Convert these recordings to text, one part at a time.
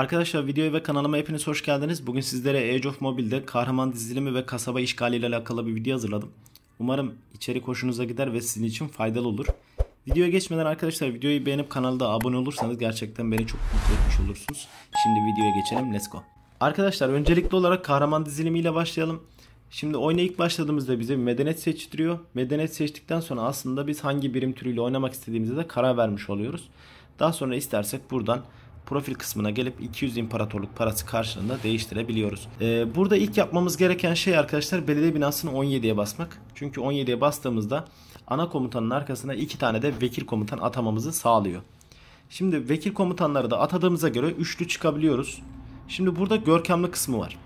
Arkadaşlar videoya ve kanalıma hepiniz hoş geldiniz. Bugün sizlere Age of Mobile'de kahraman dizilimi ve kasaba işgali ile alakalı bir video hazırladım. Umarım içerik hoşunuza gider ve sizin için faydalı olur. Videoya geçmeden arkadaşlar videoyu beğenip kanalda abone olursanız gerçekten beni çok mutlu etmiş olursunuz. Şimdi videoya geçelim let's go. Arkadaşlar öncelikli olarak kahraman dizilimi ile başlayalım. Şimdi oyuna ilk başladığımızda bize bir medeniyet seçtiriyor. Medeniyet seçtikten sonra aslında biz hangi birim türüyle oynamak istediğimize de karar vermiş oluyoruz. Daha sonra istersek buradan profil kısmına gelip 200 imparatorluk parası karşılığında değiştirebiliyoruz. Ee, burada ilk yapmamız gereken şey arkadaşlar belediye binasını 17'ye basmak. Çünkü 17'ye bastığımızda ana komutanın arkasına 2 tane de vekil komutan atamamızı sağlıyor. Şimdi vekil komutanları da atadığımıza göre üçlü çıkabiliyoruz. Şimdi burada görkemli kısmı var.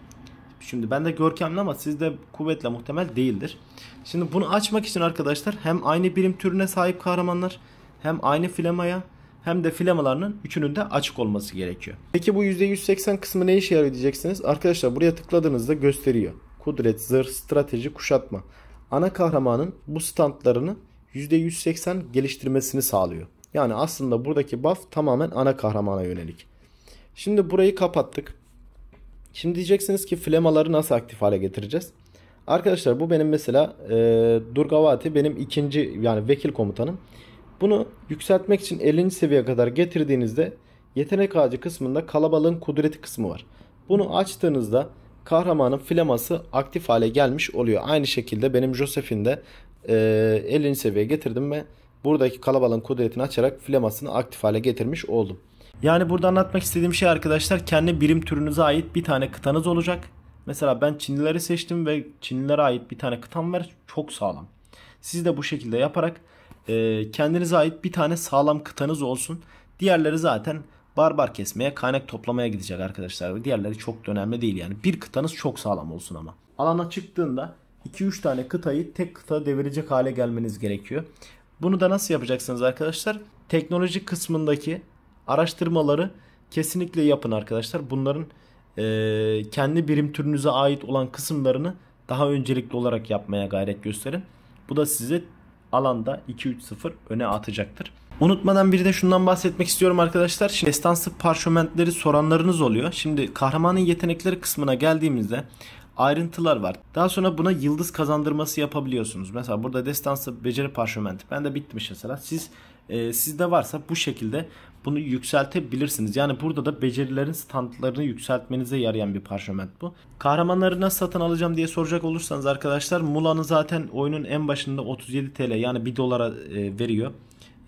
Şimdi ben de görkemli ama sizde kuvvetle muhtemel değildir. Şimdi bunu açmak için arkadaşlar hem aynı birim türüne sahip kahramanlar hem aynı filemaya hem de filamalarının üçünün de açık olması gerekiyor. Peki bu %180 kısmı ne işe yarıyor diyeceksiniz. Arkadaşlar buraya tıkladığınızda gösteriyor. Kudret, zırh, strateji, kuşatma. Ana kahramanın bu standlarını %180 geliştirmesini sağlıyor. Yani aslında buradaki buff tamamen ana kahramana yönelik. Şimdi burayı kapattık. Şimdi diyeceksiniz ki flemaları nasıl aktif hale getireceğiz? Arkadaşlar bu benim mesela e, Durgavati benim ikinci yani vekil komutanım. Bunu yükseltmek için 50. seviyeye kadar getirdiğinizde yetenek ağacı kısmında kalabalığın kudreti kısmı var. Bunu açtığınızda kahramanın flaması aktif hale gelmiş oluyor. Aynı şekilde benim Joseph'in de e, 50. seviyeye getirdim ve buradaki kalabalığın kudretini açarak flamasını aktif hale getirmiş oldum. Yani burada anlatmak istediğim şey arkadaşlar kendi birim türünüze ait bir tane kıtanız olacak. Mesela ben Çinlileri seçtim ve Çinlilere ait bir tane kıtam var. Çok sağlam. Siz de bu şekilde yaparak e, kendinize ait bir tane sağlam kıtanız olsun. Diğerleri zaten barbar kesmeye, kaynak toplamaya gidecek arkadaşlar. Diğerleri çok da önemli değil yani. Bir kıtanız çok sağlam olsun ama. Alana çıktığında 2-3 tane kıtayı tek kıta devirecek hale gelmeniz gerekiyor. Bunu da nasıl yapacaksınız arkadaşlar? Teknoloji kısmındaki araştırmaları kesinlikle yapın arkadaşlar. Bunların e, kendi birim türünüze ait olan kısımlarını daha öncelikli olarak yapmaya gayret gösterin. Bu da size alanda 2-3-0 öne atacaktır. Unutmadan bir de şundan bahsetmek istiyorum arkadaşlar. Şimdi destansı parşömentleri soranlarınız oluyor. Şimdi kahramanın yetenekleri kısmına geldiğimizde ayrıntılar var. Daha sonra buna yıldız kazandırması yapabiliyorsunuz. Mesela burada destansı beceri parşömenti. Ben de bitmiş mesela. Siz e, sizde varsa bu şekilde bunu yükseltebilirsiniz. Yani burada da becerilerin standlarını yükseltmenize yarayan bir parşöment bu. Kahramanları nasıl satın alacağım diye soracak olursanız arkadaşlar Mulan'ı zaten oyunun en başında 37 TL yani 1 dolara e, veriyor.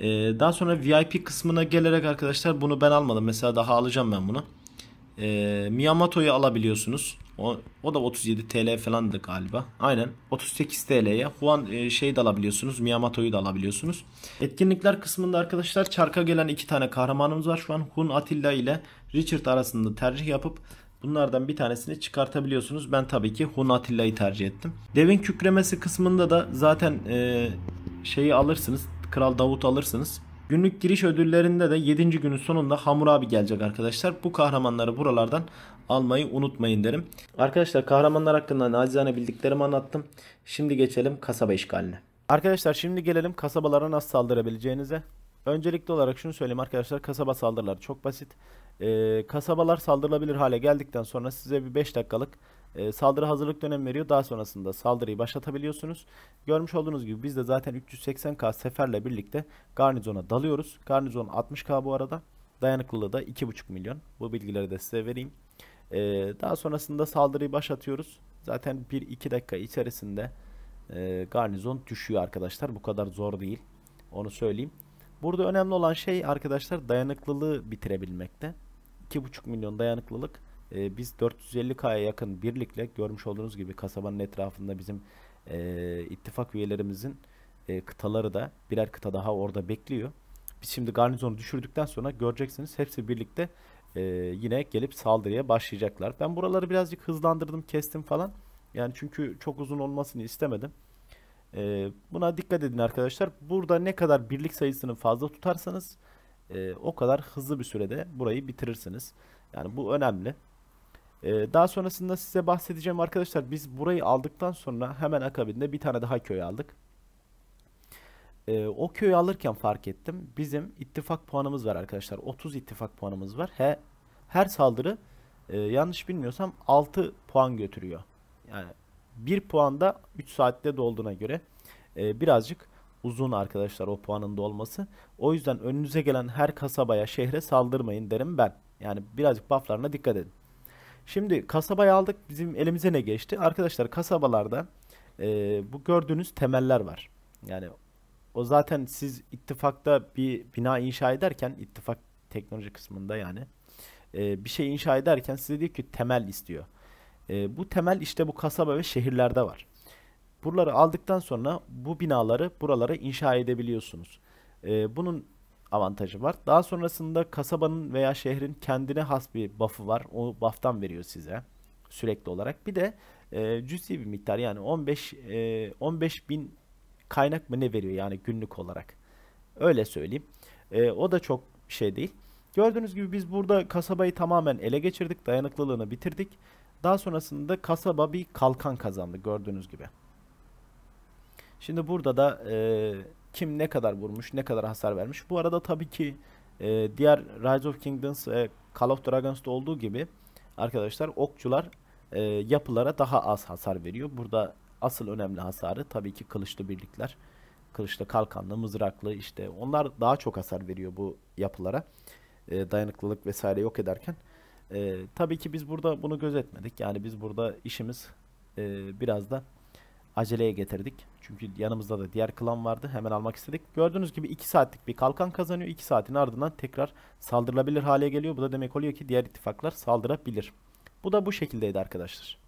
E, daha sonra VIP kısmına gelerek arkadaşlar bunu ben almadım. Mesela daha alacağım ben bunu. E, ee, Miyamoto'yu alabiliyorsunuz. O, o da 37 TL falandı galiba. Aynen 38 TL'ye Juan e, şey de alabiliyorsunuz. Miyamoto'yu da alabiliyorsunuz. Etkinlikler kısmında arkadaşlar çarka gelen iki tane kahramanımız var. Şu an Hun Atilla ile Richard arasında tercih yapıp Bunlardan bir tanesini çıkartabiliyorsunuz. Ben tabii ki Hun Atilla'yı tercih ettim. Devin kükremesi kısmında da zaten e, şeyi alırsınız. Kral Davut alırsınız. Günlük giriş ödüllerinde de 7. günün sonunda abi gelecek arkadaşlar. Bu kahramanları buralardan almayı unutmayın derim. Arkadaşlar kahramanlar hakkında nacizane bildiklerimi anlattım. Şimdi geçelim kasaba işgaline. Arkadaşlar şimdi gelelim kasabalara nasıl saldırabileceğinize. Öncelikli olarak şunu söyleyeyim arkadaşlar kasaba saldırıları çok basit. Ee, kasabalar saldırılabilir hale geldikten sonra size bir 5 dakikalık e, saldırı hazırlık dönem veriyor. Daha sonrasında saldırıyı başlatabiliyorsunuz. Görmüş olduğunuz gibi biz de zaten 380k seferle birlikte garnizona dalıyoruz. Garnizon 60k bu arada. Dayanıklılığı da 2.5 milyon. Bu bilgileri de size vereyim. E, daha sonrasında saldırıyı başlatıyoruz. Zaten 1-2 dakika içerisinde e, garnizon düşüyor arkadaşlar. Bu kadar zor değil. Onu söyleyeyim. Burada önemli olan şey arkadaşlar dayanıklılığı bitirebilmekte. 2.5 milyon dayanıklılık e, biz 450K'ya yakın birlikle görmüş olduğunuz gibi kasabanın etrafında bizim e, ittifak üyelerimizin e, kıtaları da birer kıta daha orada bekliyor. Biz şimdi garnizonu düşürdükten sonra göreceksiniz hepsi birlikte e, yine gelip saldırıya başlayacaklar. Ben buraları birazcık hızlandırdım kestim falan. Yani çünkü çok uzun olmasını istemedim. E, buna dikkat edin arkadaşlar. Burada ne kadar birlik sayısını fazla tutarsanız e, o kadar hızlı bir sürede burayı bitirirsiniz. Yani bu önemli. Ee, daha sonrasında size bahsedeceğim arkadaşlar. Biz burayı aldıktan sonra hemen akabinde bir tane daha köy aldık. Ee, o köyü alırken fark ettim. Bizim ittifak puanımız var arkadaşlar. 30 ittifak puanımız var. He, her saldırı e, yanlış bilmiyorsam 6 puan götürüyor. Yani 1 puan da 3 saatte dolduğuna göre e, birazcık uzun arkadaşlar o puanın dolması. O yüzden önünüze gelen her kasabaya, şehre saldırmayın derim ben. Yani birazcık bufflarına dikkat edin. Şimdi kasabayı aldık. Bizim elimize ne geçti? Arkadaşlar kasabalarda e, bu gördüğünüz temeller var. Yani o zaten siz ittifakta bir bina inşa ederken ittifak teknoloji kısmında yani e, bir şey inşa ederken size diyor ki temel istiyor. E, bu temel işte bu kasaba ve şehirlerde var. Buraları aldıktan sonra bu binaları buralara inşa edebiliyorsunuz. E, bunun avantajı var. Daha sonrasında kasabanın veya şehrin kendine has bir buff'ı var. O buff'tan veriyor size sürekli olarak. Bir de e, cüzi bir miktar yani 15 e, 15 bin kaynak mı ne veriyor yani günlük olarak. Öyle söyleyeyim. E, o da çok şey değil. Gördüğünüz gibi biz burada kasabayı tamamen ele geçirdik. Dayanıklılığını bitirdik. Daha sonrasında kasaba bir kalkan kazandı gördüğünüz gibi. Şimdi burada da e, kim ne kadar vurmuş, ne kadar hasar vermiş. Bu arada tabii ki e, diğer Rise of Kingdoms ve Call of Dragons'ta olduğu gibi arkadaşlar okçular e, yapılara daha az hasar veriyor. Burada asıl önemli hasarı tabii ki kılıçlı birlikler. Kılıçlı, kalkanlı, mızraklı işte onlar daha çok hasar veriyor bu yapılara. E, dayanıklılık vesaire yok ederken. E, tabii ki biz burada bunu gözetmedik. Yani biz burada işimiz e, biraz da aceleye getirdik. Çünkü yanımızda da diğer klan vardı. Hemen almak istedik. Gördüğünüz gibi 2 saatlik bir kalkan kazanıyor. 2 saatin ardından tekrar saldırılabilir hale geliyor. Bu da demek oluyor ki diğer ittifaklar saldırabilir. Bu da bu şekildeydi arkadaşlar.